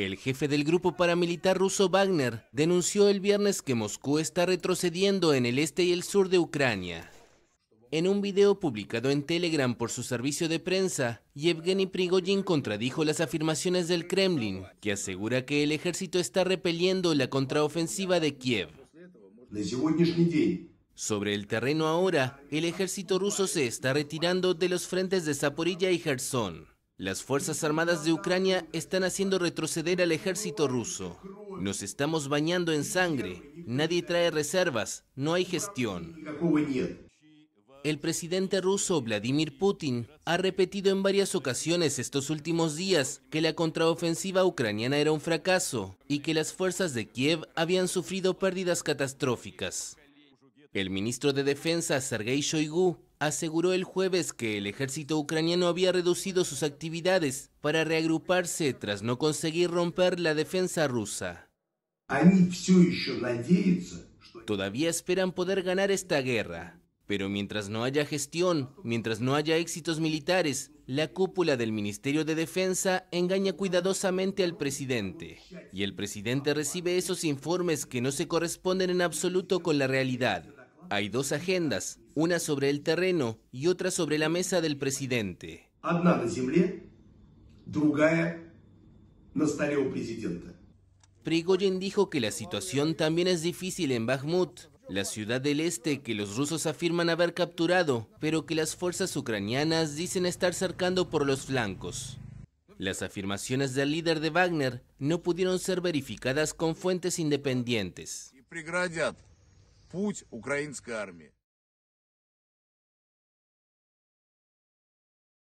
El jefe del grupo paramilitar ruso Wagner denunció el viernes que Moscú está retrocediendo en el este y el sur de Ucrania. En un video publicado en Telegram por su servicio de prensa, Yevgeny Prigojin contradijo las afirmaciones del Kremlin, que asegura que el ejército está repeliendo la contraofensiva de Kiev. Sobre el terreno ahora, el ejército ruso se está retirando de los frentes de Zaporilla y Gerson. Las Fuerzas Armadas de Ucrania están haciendo retroceder al ejército ruso. Nos estamos bañando en sangre, nadie trae reservas, no hay gestión. El presidente ruso Vladimir Putin ha repetido en varias ocasiones estos últimos días que la contraofensiva ucraniana era un fracaso y que las fuerzas de Kiev habían sufrido pérdidas catastróficas. El ministro de Defensa Sergei Shoigu aseguró el jueves que el ejército ucraniano había reducido sus actividades para reagruparse tras no conseguir romper la defensa rusa. Todavía esperan poder ganar esta guerra, pero mientras no haya gestión, mientras no haya éxitos militares, la cúpula del Ministerio de Defensa engaña cuidadosamente al presidente, y el presidente recibe esos informes que no se corresponden en absoluto con la realidad. Hay dos agendas, una sobre el terreno y otra sobre la mesa del presidente. Prigoyen dijo que la situación también es difícil en Bakhmut, la ciudad del este que los rusos afirman haber capturado, pero que las fuerzas ucranianas dicen estar cercando por los flancos. Las afirmaciones del líder de Wagner no pudieron ser verificadas con fuentes independientes.